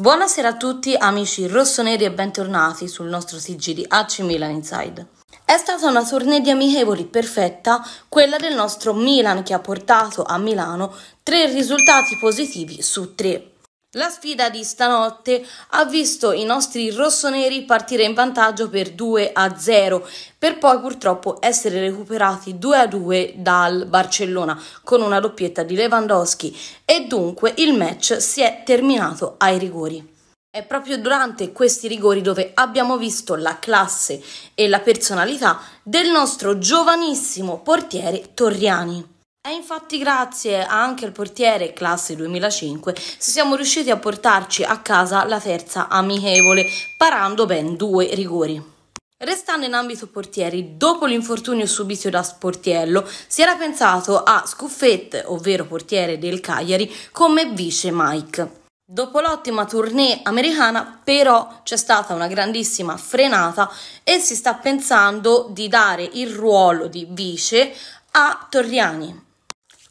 Buonasera a tutti amici rossoneri e bentornati sul nostro TG di AC Milan Inside. È stata una tournée di amichevoli perfetta quella del nostro Milan che ha portato a Milano tre risultati positivi su tre. La sfida di stanotte ha visto i nostri rossoneri partire in vantaggio per 2 a 0, per poi purtroppo essere recuperati 2 a 2 dal Barcellona con una doppietta di Lewandowski e dunque il match si è terminato ai rigori. È proprio durante questi rigori dove abbiamo visto la classe e la personalità del nostro giovanissimo portiere Torriani. E infatti grazie anche al portiere classe 2005 siamo riusciti a portarci a casa la terza amichevole, parando ben due rigori. Restando in ambito portieri, dopo l'infortunio subito da Sportiello, si era pensato a Scuffette, ovvero portiere del Cagliari, come vice Mike. Dopo l'ottima tournée americana, però, c'è stata una grandissima frenata e si sta pensando di dare il ruolo di vice a Torriani,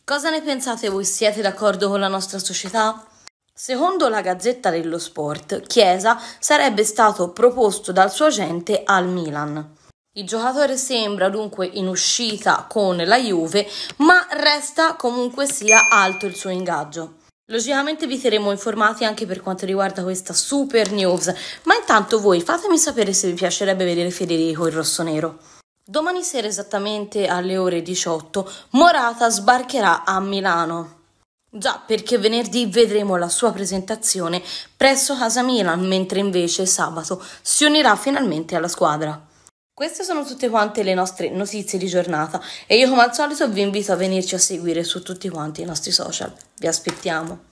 Cosa ne pensate voi? Siete d'accordo con la nostra società? Secondo la Gazzetta dello Sport, Chiesa sarebbe stato proposto dal suo agente al Milan. Il giocatore sembra dunque in uscita con la Juve, ma resta comunque sia alto il suo ingaggio. Logicamente vi terremo informati anche per quanto riguarda questa super news, ma intanto voi fatemi sapere se vi piacerebbe vedere Federico il rosso nero. Domani sera esattamente alle ore 18 Morata sbarcherà a Milano. Già, perché venerdì vedremo la sua presentazione presso Casa Milan, mentre invece sabato si unirà finalmente alla squadra. Queste sono tutte quante le nostre notizie di giornata e io come al solito vi invito a venirci a seguire su tutti quanti i nostri social. Vi aspettiamo!